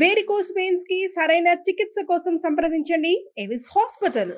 varicose pains కి సరైన చికిత్స కోసం సంప్రదించండి ఎవిస్ హాస్పిటల్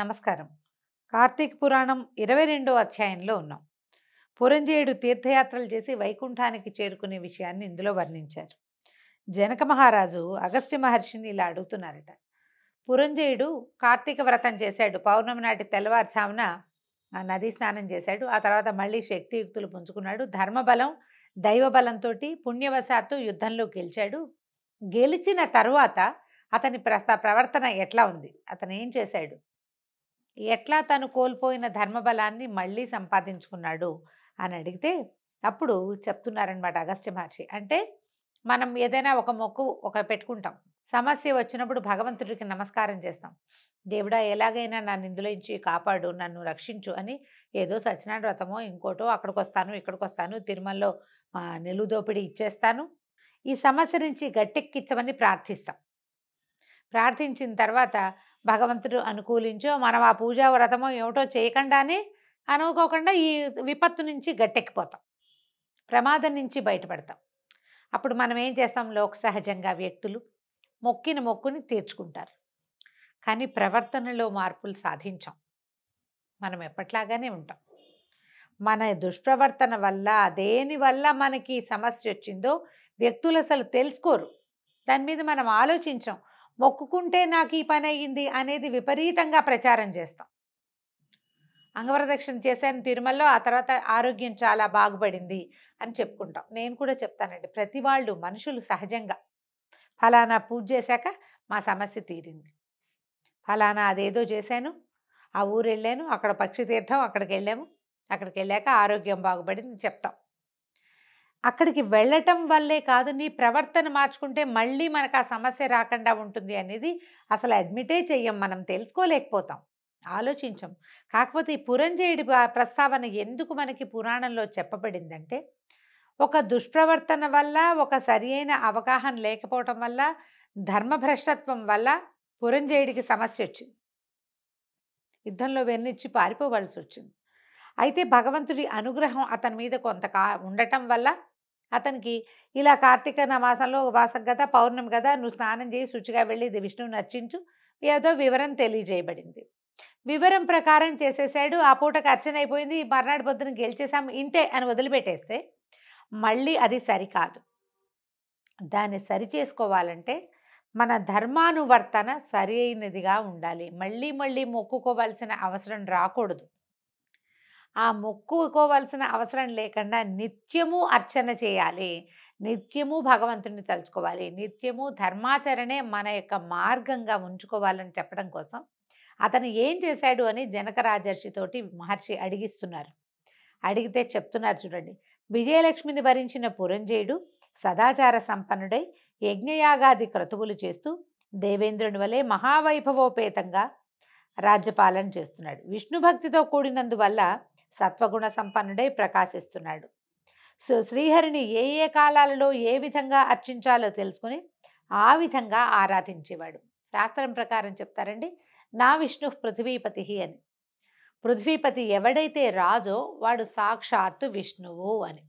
నమస్కారం కార్తీక పురాణం ఇరవై రెండో అధ్యాయంలో ఉన్నాం పురంజేయుడు తీర్థయాత్రలు చేసి వైకుంఠానికి చేరుకునే విషయాన్ని ఇందులో వర్ణించారు జనక మహారాజు అగస్త్య మహర్షిని ఇలా అడుగుతున్నారట పురంజేయుడు కార్తీక వ్రతం చేశాడు పౌర్ణమి నాటి తెల్లవారుజామున నదీ స్నానం చేశాడు ఆ తర్వాత మళ్ళీ శక్తియుక్తులు పుంజుకున్నాడు ధర్మబలం దైవబలంతో పుణ్యవశాత్తు యుద్ధంలో గెలిచాడు గెలిచిన తరువాత అతని ప్రవర్తన ఎట్లా ఉంది అతను ఏం చేశాడు ఎట్లా తను కోల్పోయిన ధర్మబలాన్ని మళ్ళీ సంపాదించుకున్నాడు అని అడిగితే అప్పుడు చెప్తున్నారనమాట అగస్త్య మహర్షి అంటే మనం ఏదైనా ఒక మొక్కు ఒక పెట్టుకుంటాం సమస్య వచ్చినప్పుడు భగవంతుడికి నమస్కారం చేస్తాం దేవుడా ఎలాగైనా నన్ను ఇందులో ఇచ్చి కాపాడు నన్ను రక్షించు అని ఏదో సత్యనారాయణ వ్రతమో ఇంకోటో అక్కడికి వస్తాను ఇక్కడికి వస్తాను తిరుమలలో నిలుదోపిడి ఇచ్చేస్తాను ఈ సమస్య నుంచి గట్టెక్కించమని ప్రార్థిస్తాం ప్రార్థించిన తర్వాత భగవంతుడు అనుకూలించో మనం ఆ పూజా వ్రతమో ఏమిటో చేయకుండానే అనుకోకుండా ఈ విపత్తు నుంచి గట్టెక్కిపోతాం ప్రమాదం నుంచి బయటపడతాం అప్పుడు మనం ఏం చేస్తాం లోక సహజంగా వ్యక్తులు మొక్కిన మొక్కుని తీర్చుకుంటారు కానీ ప్రవర్తనలో మార్పులు సాధించాం మనం ఎప్పట్లాగానే ఉంటాం మన దుష్ప్రవర్తన వల్ల దేని వల్ల మనకి సమస్య వచ్చిందో వ్యక్తులు అసలు తెలుసుకోరు దాని మీద మనం ఆలోచించాం మొక్కుకుంటే నాకు ఈ పని అయ్యింది అనేది విపరీతంగా ప్రచారం చేస్తాం అంగవరదక్షిణ చేశాను తిరుమలలో ఆ తర్వాత ఆరోగ్యం చాలా బాగుపడింది అని చెప్పుకుంటాం నేను కూడా చెప్తానండి ప్రతి వాళ్ళు మనుషులు సహజంగా ఫలానా పూజ చేశాక మా సమస్య తీరింది ఫలానా అదేదో చేశాను ఆ ఊరు వెళ్ళాను అక్కడ పక్షి తీర్థం అక్కడికి వెళ్ళాము అక్కడికి వెళ్ళాక ఆరోగ్యం బాగుపడింది చెప్తాం అక్కడికి వెళ్ళటం వల్లే కాదు నీ ప్రవర్తన మార్చుకుంటే మళ్ళీ మనకు ఆ సమస్య రాకుండా ఉంటుంది అనేది అసలు అడ్మిటే చెయ్యం మనం తెలుసుకోలేకపోతాం ఆలోచించం కాకపోతే ఈ పురంజయుడి ప్రస్తావన ఎందుకు మనకి పురాణంలో చెప్పబడిందంటే ఒక దుష్ప్రవర్తన వల్ల ఒక సరియైన అవగాహన లేకపోవటం వల్ల ధర్మభ్రష్టత్వం వల్ల పురంజయుడికి సమస్య వచ్చింది యుద్ధంలో వెన్నిచ్చి పారిపోవలసి వచ్చింది అయితే భగవంతుడి అనుగ్రహం అతని మీద కొంత కా ఉండటం వల్ల అతనికి ఇలా కార్తీక నవాసంలో మాసం కదా పౌర్ణమి కదా నువ్వు స్నానం చేసి శుచిగా వెళ్ళి విష్ణువుని అర్చించు ఏదో వివరం తెలియజేయబడింది వివరం ప్రకారం చేసేసాడు ఆ పూటకు అర్చన అయిపోయింది మర్నాడు పొద్దున గెలిచేసాము ఇంతే అని వదిలిపెట్టేస్తే మళ్ళీ అది సరికాదు దాన్ని సరి చేసుకోవాలంటే మన ధర్మానువర్తన సరి అయినదిగా ఉండాలి మళ్ళీ మళ్ళీ మొక్కుకోవాల్సిన అవసరం రాకూడదు ఆ మొక్కుకోవాల్సిన అవసరం లేకుండా నిత్యము అర్చన చేయాలి నిత్యము భగవంతుడిని తలుచుకోవాలి నిత్యము ధర్మాచరణే మన యొక్క మార్గంగా ఉంచుకోవాలని చెప్పడం కోసం అతను ఏం చేశాడు అని జనక రాజర్షితోటి మహర్షి అడిగిస్తున్నారు అడిగితే చెప్తున్నారు చూడండి విజయలక్ష్మిని భరించిన పురంజయుడు సదాచార సంపన్నుడై యజ్ఞయాగాది క్రతువులు చేస్తూ దేవేంద్రుని వలె మహావైభవోపేతంగా రాజ్యపాలన చేస్తున్నాడు విష్ణుభక్తితో కూడినందువల్ల సత్వగుణ సంపన్నుడై ప్రకాశిస్తున్నాడు సో శ్రీహరిని ఏ ఏ కాలాలలో ఏ విధంగా అర్చించాలో తెలుసుకుని ఆ విధంగా ఆరాధించేవాడు శాస్త్రం ప్రకారం చెప్తారండి నా విష్ణు పృథ్వీపతి అని పృథ్వీపతి ఎవడైతే రాజో వాడు సాక్షాత్తు విష్ణువు అని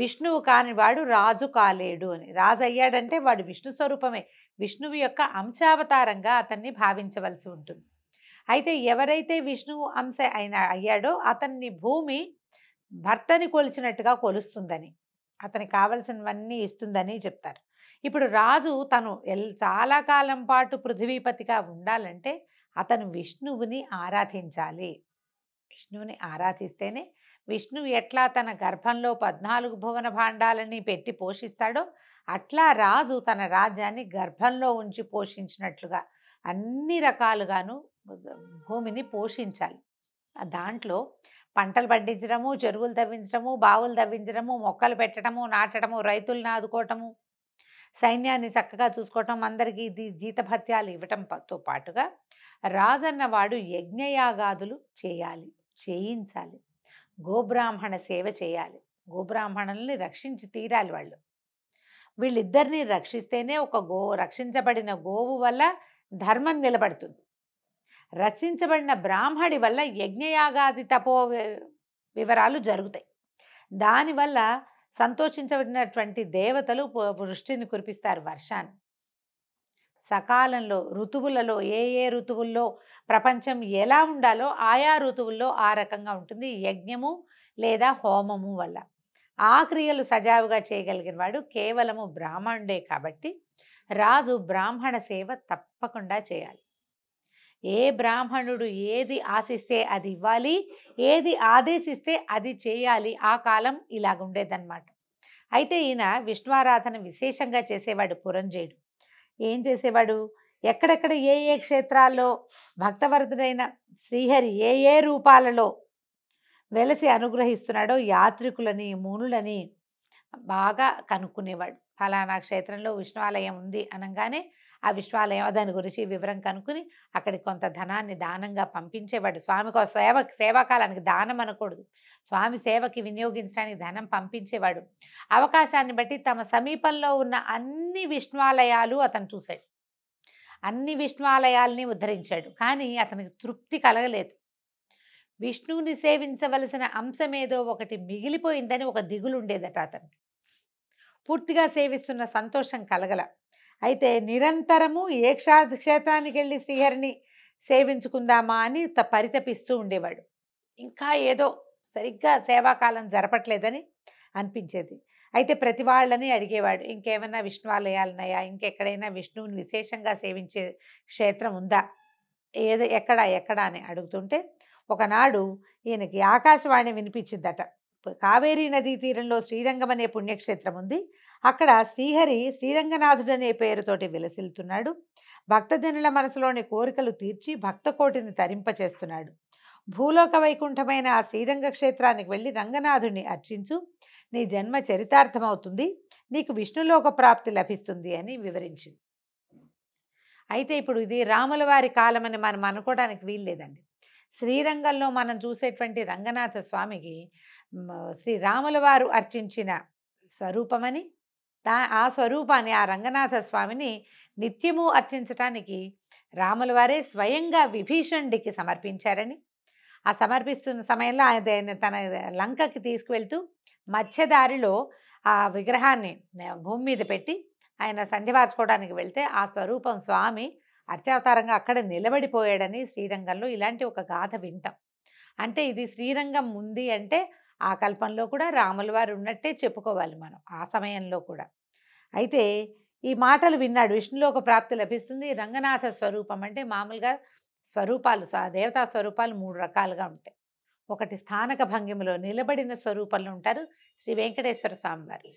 విష్ణువు కాని వాడు రాజు కాలేడు అని రాజు అయ్యాడంటే వాడు విష్ణు స్వరూపమే విష్ణువు యొక్క అంశావతారంగా అతన్ని భావించవలసి ఉంటుంది అయితే ఎవరైతే విష్ణువు అంశ అయిన అయ్యాడో అతన్ని భూమి భర్తని కొలిచినట్టుగా కొలుస్తుందని అతనికి కావలసినవన్నీ ఇస్తుందని చెప్తారు ఇప్పుడు రాజు తను ఎల్ చాలా కాలం పాటు పృథ్వీపతిగా ఉండాలంటే అతను విష్ణువుని ఆరాధించాలి విష్ణువుని ఆరాధిస్తేనే విష్ణువు ఎట్లా తన గర్భంలో పద్నాలుగు భువన భాండాలని పెట్టి పోషిస్తాడో అట్లా రాజు తన రాజ్యాన్ని గర్భంలో ఉంచి పోషించినట్లుగా అన్ని రకాలుగాను భూమిని పోషించాలి దాంట్లో పంటలు పండించడము చెరువులు తవ్వించడము బావులు తవ్వించడము మొక్కలు పెట్టడము నాటడము రైతులను ఆదుకోవటము సైన్యాన్ని చక్కగా చూసుకోవటం అందరికీ జీతభత్యాలు ఇవ్వటంతో పాటుగా రాజన్నవాడు యజ్ఞయాగాదులు చేయాలి చేయించాలి గోబ్రాహ్మణ సేవ చేయాలి గోబ్రాహ్మణుల్ని రక్షించి తీరాలి వాళ్ళు వీళ్ళిద్దరినీ రక్షిస్తేనే ఒక గో రక్షించబడిన గోవు వల్ల ధర్మం నిలబడుతుంది రచించబడిన బ్రాహ్మడి వల్ల యజ్ఞయాగాది తపో వివరాలు జరుగుతాయి దానివల్ల సంతోషించబడినటువంటి దేవతలు వృష్టిని కురిపిస్తారు వర్షాన్ని సకాలంలో ఋతువులలో ఏ ఏ ఋతువుల్లో ప్రపంచం ఎలా ఉండాలో ఆయా ఋతువుల్లో ఆ రకంగా ఉంటుంది యజ్ఞము లేదా హోమము వల్ల ఆ క్రియలు సజావుగా చేయగలిగిన వాడు కేవలము బ్రాహ్మణుడే కాబట్టి రాజు బ్రాహ్మణ సేవ తప్పకుండా చేయాలి ఏ బ్రాహ్మణుడు ఏది ఆశిస్తే అది ఇవ్వాలి ఏది ఆదేశిస్తే అది చేయాలి ఆ కాలం ఇలాగుండేదన్నమాట అయితే ఈయన విష్ణువారాధన విశేషంగా చేసేవాడు పురంజయుడు ఏం చేసేవాడు ఎక్కడెక్కడ ఏ ఏ క్షేత్రాల్లో భక్తవరదుడైన శ్రీహరి ఏ ఏ రూపాలలో వెలసి అనుగ్రహిస్తున్నాడో యాత్రికులని మూనులని బాగా కనుక్కునేవాడు ఫలానా క్షేత్రంలో విష్ణువాలయం ఉంది అనగానే ఆ విశ్వాలయం దాని గురించి వివరం కనుక్కుని అక్కడికి కొంత ధనాన్ని దానంగా పంపించేవాడు స్వామికి సేవ సేవాకాలానికి దానం అనకూడదు స్వామి సేవకి వినియోగించడానికి ధనం పంపించేవాడు అవకాశాన్ని బట్టి తమ సమీపంలో ఉన్న అన్ని విష్ణువాలయాలు అతను చూశాడు అన్ని విష్ణువాలయాల్ని ఉద్ధరించాడు కానీ అతనికి తృప్తి కలగలేదు విష్ణువుని సేవించవలసిన అంశం ఏదో ఒకటి మిగిలిపోయిందని ఒక దిగులు ఉండేదట అతను పూర్తిగా సేవిస్తున్న సంతోషం కలగల అయితే నిరంతరము ఏక్షాద్ క్షేత్రానికి వెళ్ళి శ్రీహరిని సేవించుకుందామా అని పరితపిస్తూ ఉండేవాడు ఇంకా ఏదో సరిగ్గా సేవాకాలం జరపట్లేదని అనిపించేది అయితే ప్రతి వాళ్ళని అడిగేవాడు ఇంకేమైనా విష్ణువాలయాలున్నాయా ఇంకెక్కడైనా విష్ణువుని విశేషంగా సేవించే క్షేత్రం ఉందా ఏదో ఎక్కడ ఎక్కడ అని అడుగుతుంటే ఒకనాడు ఈయనకి ఆకాశవాణి వినిపించిందట కావేరీ నదీ తీరంలో శ్రీరంగం అనే పుణ్యక్షేత్రం ఉంది అక్కడ శ్రీహరి శ్రీరంగనాథుడనే పేరుతోటి విలసిల్తున్నాడు భక్తజనుల మనసులోని కోరికలు తీర్చి భక్తకోటిని తరింపచేస్తున్నాడు భూలోక వైకుంఠమైన ఆ శ్రీరంగ క్షేత్రానికి వెళ్ళి రంగనాథుడిని అర్చించు నీ జన్మ చరితార్థమవుతుంది నీకు విష్ణులోక ప్రాప్తి లభిస్తుంది అని వివరించింది అయితే ఇప్పుడు ఇది రాముల వారి కాలమని మనం అనుకోవడానికి వీల్లేదండి శ్రీరంగంలో మనం చూసేటువంటి రంగనాథ స్వామికి శ్రీరాముల వారు అర్చించిన స్వరూపమని దా ఆ స్వరూపాన్ని ఆ రంగనాథ స్వామిని నిత్యము అర్చించటానికి రాముల వారే స్వయంగా విభీషణుడికి సమర్పించారని ఆ సమర్పిస్తున్న సమయంలో ఆయన తన లంకకి తీసుకువెళ్తూ మత్స్యదారిలో ఆ విగ్రహాన్ని భూమి మీద పెట్టి ఆయన సంధ్యవార్చుకోవడానికి వెళ్తే ఆ స్వరూపం స్వామి అర్చావతారంగా అక్కడ నిలబడిపోయాడని శ్రీరంగంలో ఇలాంటి ఒక గాథ వింటాం అంటే ఇది శ్రీరంగం ఉంది అంటే ఆ కల్పంలో కూడా రాముల వారు ఉన్నట్టే చెప్పుకోవాలి మనం ఆ సమయంలో కూడా అయితే ఈ మాటలు విన్నాడు విష్ణులోక ప్రాప్తి లభిస్తుంది రంగనాథ స్వరూపం అంటే మామూలుగా స్వరూపాలు దేవతా స్వరూపాలు మూడు రకాలుగా ఉంటాయి ఒకటి స్థానక భంగిమలో నిలబడిన స్వరూపంలో ఉంటారు శ్రీ వెంకటేశ్వర స్వామి వారు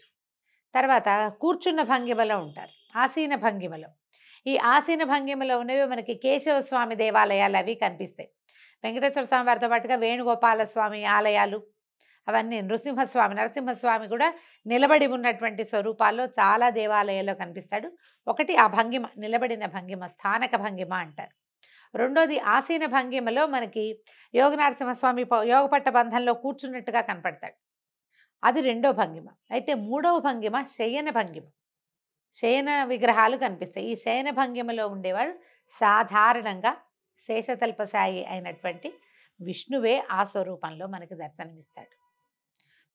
తర్వాత కూర్చున్న భంగిమలో ఉంటారు ఆసీన భంగిమలో ఈ ఆసీన భంగిమలో ఉన్నవి మనకి కేశవ స్వామి దేవాలయాలు అవి కనిపిస్తాయి వెంకటేశ్వర స్వామి వారితో పాటుగా వేణుగోపాల స్వామి ఆలయాలు అవన్నీ నృసింహస్వామి నరసింహస్వామి కూడా నిలబడి ఉన్నటువంటి స్వరూపాల్లో చాలా దేవాలయాల్లో కనిపిస్తాడు ఒకటి ఆ భంగిమ నిలబడిన భంగిమ స్థానక భంగిమ అంటారు రెండోది ఆసీన భంగిమలో మనకి యోగ నరసింహస్వామి యోగపట్ట బంధంలో కూర్చున్నట్టుగా కనపడతాడు అది రెండో భంగిమ అయితే మూడవ భంగిమ శయన భంగిమ శయన విగ్రహాలు కనిపిస్తాయి ఈ శయన భంగిమలో ఉండేవాడు సాధారణంగా శేషతల్పసాయి అయినటువంటి విష్ణువే ఆ స్వరూపంలో మనకి దర్శనమిస్తాడు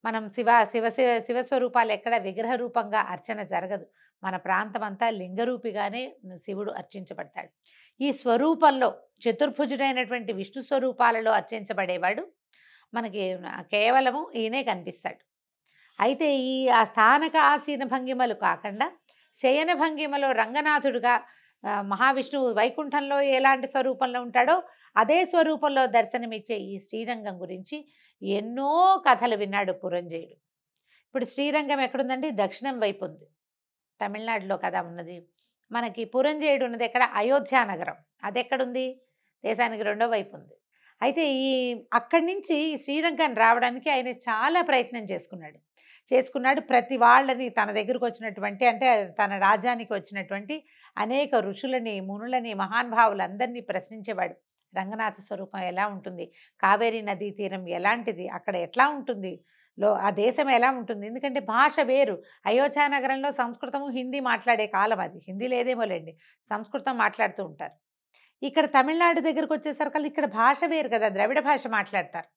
మనం శివ శివ శివ శివస్వరూపాలు ఎక్కడ విగ్రహ రూపంగా అర్చన జరగదు మన ప్రాంతం అంతా లింగరూపిగానే శివుడు అర్చించబడతాడు ఈ స్వరూపంలో చతుర్భుజుడైనటువంటి విష్ణు స్వరూపాలలో అర్చించబడేవాడు మనకి కేవలము ఈయనే కనిపిస్తాడు అయితే ఈ ఆ స్థానక ఆసీన భంగిమలు కాకుండా శయన భంగిమలో రంగనాథుడుగా మహావిష్ణువు వైకుంఠంలో ఎలాంటి స్వరూపంలో ఉంటాడో అదే స్వరూపంలో దర్శనమిచ్చే ఈ శ్రీరంగం గురించి ఎన్నో కథలు విన్నాడు పురంజయుడు ఇప్పుడు శ్రీరంగం ఎక్కడుందండి దక్షిణం వైపు ఉంది తమిళనాడులో కదా ఉన్నది మనకి పురంజయుడు ఉన్నది ఎక్కడ అయోధ్య నగరం అది ఎక్కడుంది దేశానికి రెండో వైపు ఉంది అయితే ఈ అక్కడి నుంచి శ్రీరంగం రావడానికి ఆయన చాలా ప్రయత్నం చేసుకున్నాడు చేసుకున్నాడు ప్రతి వాళ్ళని తన దగ్గరకు వచ్చినటువంటి అంటే తన రాజ్యానికి వచ్చినటువంటి అనేక ఋషులని మునులని మహానుభావులందరినీ ప్రశ్నించేవాడు రంగనాథ స్వరూపం ఎలా ఉంటుంది కావేరీ నదీ తీరం ఎలాంటిది అక్కడ ఎట్లా ఉంటుంది లో ఆ దేశం ఎలా ఉంటుంది ఎందుకంటే భాష వేరు అయోధ్య నగరంలో సంస్కృతము హిందీ మాట్లాడే కాలం అది హిందీ లేదేమోలేండి సంస్కృతం మాట్లాడుతూ ఉంటారు ఇక్కడ తమిళనాడు దగ్గరకు వచ్చేసరికి ఇక్కడ భాష వేరు కదా ద్రవిడ భాష మాట్లాడతారు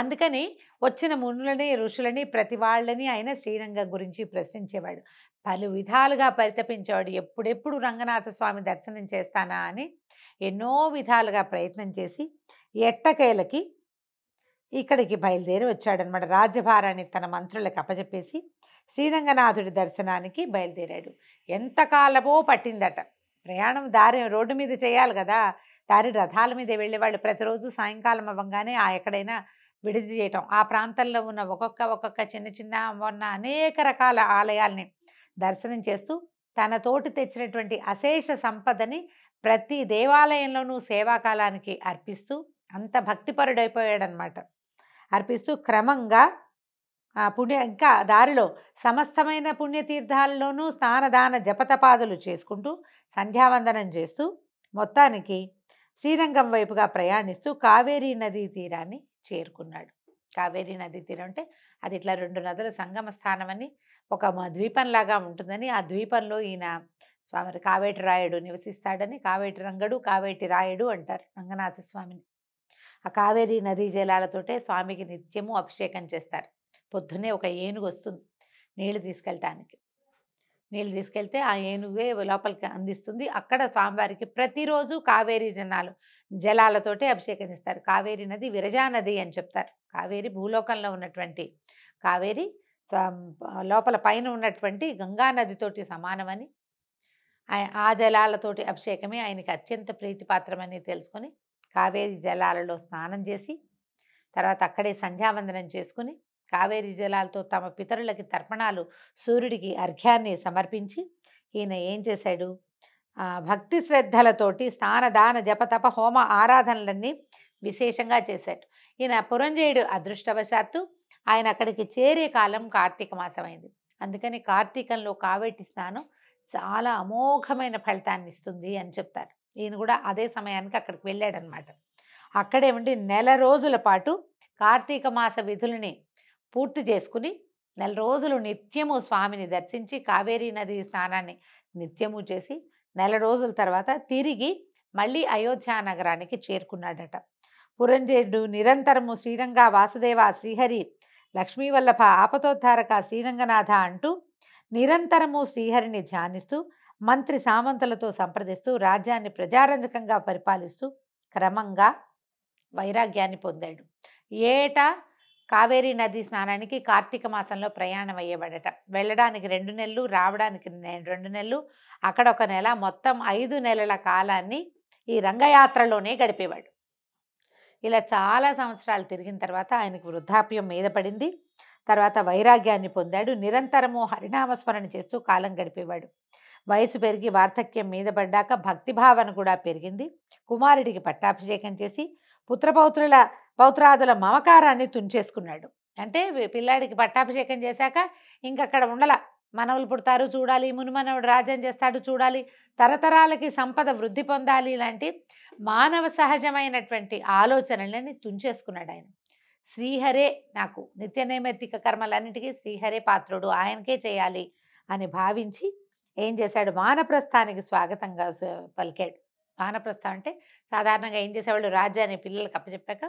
అందుకని వచ్చిన మునులని ఋషులని ప్రతి వాళ్ళని ఆయన శ్రీరంగ గురించి ప్రశ్నించేవాడు పలు విధాలుగా పరితపించేవాడు ఎప్పుడెప్పుడు రంగనాథ స్వామి దర్శనం చేస్తానా అని ఎన్నో విధాలుగా ప్రయత్నం చేసి ఎట్టకేలకి ఇక్కడికి బయలుదేరి వచ్చాడనమాట రాజభారాన్ని తన మంత్రులకు అప్పచెప్పేసి శ్రీరంగనాథుడి దర్శనానికి బయలుదేరాడు ఎంతకాలమో పట్టిందట ప్రయాణం దారి రోడ్డు మీద చేయాలి కదా దారి రథాల మీద వెళ్ళేవాళ్ళు ప్రతిరోజు సాయంకాలం అవ్వగానే ఆ ఎక్కడైనా విడిది చేయటం ఆ ప్రాంతంలో ఉన్న ఒక్కొక్క ఒక్కొక్క చిన్న చిన్న ఉన్న అనేక రకాల ఆలయాల్ని దర్శనం చేస్తూ తన తోటి తెచ్చినటువంటి అశేష సంపదని ప్రతి దేవాలయంలోనూ సేవాకాలానికి అర్పిస్తూ అంత భక్తిపరుడైపోయాడనమాట అర్పిస్తూ క్రమంగా పుణ్య ఇంకా దారిలో సమస్తమైన పుణ్యతీర్థాల్లోనూ స్నానదాన జపతపాదులు చేసుకుంటూ సంధ్యావందనం చేస్తూ మొత్తానికి శ్రీరంగం వైపుగా ప్రయాణిస్తూ కావేరీ నదీ తీరాన్ని చేరుకున్నాడు కావేరీ నది తీరం అంటే అది ఇట్లా రెండు నదుల సంగమ స్థానం అని ఒక ద్వీపంలాగా ఉంటుందని ఆ ద్వీపంలో ఈయన స్వామి కావేటి రాయుడు నివసిస్తాడని కావేటి రంగడు కావేటి రాయుడు అంటారు రంగనాథ స్వామిని ఆ కావేరీ నదీ జలాలతోటే స్వామికి నిత్యము అభిషేకం చేస్తారు పొద్దున్నే ఒక ఏనుగు వస్తుంది నీళ్లు తీసుకెళ్ళటానికి నీళ్ళు తీసుకెళ్తే ఆ ఏనుగే లోపలికి అందిస్తుంది అక్కడ స్వామివారికి ప్రతిరోజు కావేరీ జనాలు జలాలతోటే అభిషేకం ఇస్తారు కావేరీ నది విరజా నది అని చెప్తారు కావేరి భూలోకంలో ఉన్నటువంటి కావేరి లోపల పైన ఉన్నటువంటి గంగా నదితోటి సమానమని ఆ జలాలతోటి అభిషేకమే ఆయనకి అత్యంత ప్రీతిపాత్రమని తెలుసుకొని కావేరి జలాలలో స్నానం చేసి తర్వాత అక్కడే సంధ్యావందనం చేసుకుని కావేరీ జలాలతో తమ పితరులకి తర్పణాలు సూర్యుడికి అర్ఘ్యాన్ని సమర్పించి ఈయన ఏం చేశాడు భక్తి శ్రద్ధలతోటి స్నాన దాన జపతప హోమ ఆరాధనలన్నీ విశేషంగా చేశాడు ఈయన పురంజయుడు అదృష్టవశాత్తు ఆయన అక్కడికి చేరే కాలం కార్తీక మాసమైంది అందుకని కార్తీకంలో కావేటి స్నానం చాలా అమోఘమైన ఫలితాన్ని ఇస్తుంది అని చెప్తారు ఈయన కూడా అదే సమయానికి అక్కడికి వెళ్ళాడనమాట ఉండి నెల రోజుల పాటు కార్తీక మాస విధులని పూర్తి చేసుకుని నెల రోజులు నిత్యము స్వామిని దర్శించి కావేరీ నది స్నానాన్ని నిత్యము చేసి నెల రోజుల తర్వాత తిరిగి మళ్ళీ అయోధ్య నగరానికి చేరుకున్నాడట పురంజేయుడు నిరంతరము శ్రీరంగ వాసుదేవ శ్రీహరి లక్ష్మీవల్లభ ఆపతోద్ధారక శ్రీరంగనాథ అంటూ నిరంతరము శ్రీహరిని ధ్యానిస్తూ మంత్రి సామంతులతో సంప్రదిస్తూ రాజ్యాన్ని ప్రజారంజకంగా పరిపాలిస్తూ క్రమంగా వైరాగ్యాన్ని పొందాడు ఏటా కావేరీ నది స్నానానికి కార్తీక మాసంలో ప్రయాణం అయ్యేబడట వెళ్ళడానికి రెండు నెలలు రావడానికి రెండు నెలలు అక్కడ ఒక నెల మొత్తం ఐదు నెలల కాలాన్ని ఈ రంగయాత్రలోనే గడిపేవాడు ఇలా చాలా సంవత్సరాలు తిరిగిన తర్వాత ఆయనకు వృద్ధాప్యం మీద పడింది తర్వాత వైరాగ్యాన్ని పొందాడు నిరంతరము హరినామస్మరణ చేస్తూ కాలం గడిపేవాడు వయసు పెరిగి వార్ధక్యం మీద పడ్డాక భక్తి భావన కూడా పెరిగింది కుమారుడికి పట్టాభిషేకం చేసి పుత్రపౌత్రుల పౌత్రాదుల మమకారాన్ని తుంచేసుకున్నాడు అంటే పిల్లాడికి పట్టాభిషేకం చేశాక ఇంకక్కడ ఉండల మనవులు పుడతారు చూడాలి మునుమనవుడు రాజ్యం చేస్తాడు చూడాలి తరతరాలకి సంపద వృద్ధి పొందాలి లాంటి మానవ సహజమైనటువంటి ఆలోచనలని తుంచేసుకున్నాడు ఆయన శ్రీహరే నాకు నిత్య నైమిత్తిక కర్మలన్నిటికీ శ్రీహరే పాత్రుడు ఆయనకే చేయాలి అని భావించి ఏం చేశాడు వానప్రస్థానికి స్వాగతంగా పలికాడు వానప్రస్థం అంటే సాధారణంగా ఏం చేసేవాళ్ళు రాజ్యాన్ని పిల్లలకు అప్పచెప్పాక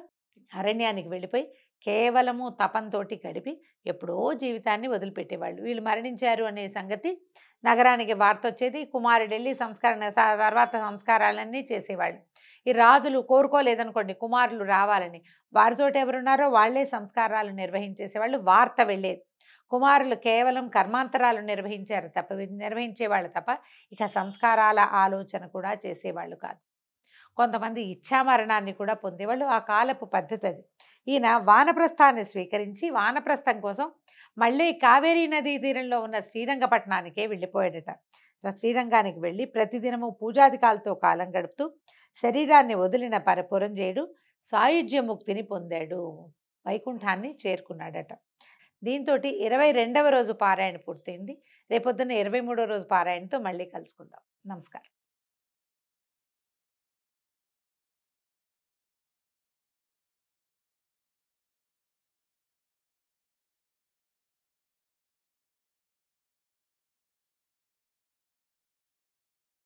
అరణ్యానికి వెళ్ళిపోయి కేవలము తపంతోటి గడిపి ఎప్పుడో జీవితాన్ని వదిలిపెట్టేవాళ్ళు వీళ్ళు మరణించారు అనే సంగతి నగరానికి వార్త వచ్చేది కుమారుడు వెళ్ళి సంస్కరణ తర్వాత సంస్కారాలన్నీ చేసేవాళ్ళు ఈ రాజులు కోరుకోలేదనుకోండి కుమారులు రావాలని వారితో ఎవరున్నారో వాళ్లే సంస్కారాలు నిర్వహించేసేవాళ్ళు వార్త వెళ్ళేది కుమారులు కేవలం కర్మాంతరాలు నిర్వహించారు తప్ప నిర్వహించేవాళ్ళు తప్ప ఇక సంస్కారాల ఆలోచన కూడా చేసేవాళ్ళు కాదు కొంతమంది ఇచ్చామరణాన్ని కూడా పొందేవాళ్ళు ఆ కాలపు పద్ధతి అది ఈయన వానప్రస్థాన్ని స్వీకరించి వానప్రస్థం కోసం మళ్ళీ కావేరీ నదీ తీరంలో ఉన్న శ్రీరంగపట్నానికే వెళ్ళిపోయాడట శ్రీరంగానికి వెళ్ళి ప్రతిదినము పూజాధికాలతో కాలం గడుపుతూ శరీరాన్ని వదిలిన పరపురం చేయడు సాయుధ్య ముక్తిని పొందాడు వైకుంఠాన్ని చేరుకున్నాడట దీంతో ఇరవై రెండవ రోజు పారాయణ పూర్తయింది రేపొద్దున ఇరవై మూడవ రోజు పారాయణతో మళ్ళీ కలుసుకుందాం నమస్కారం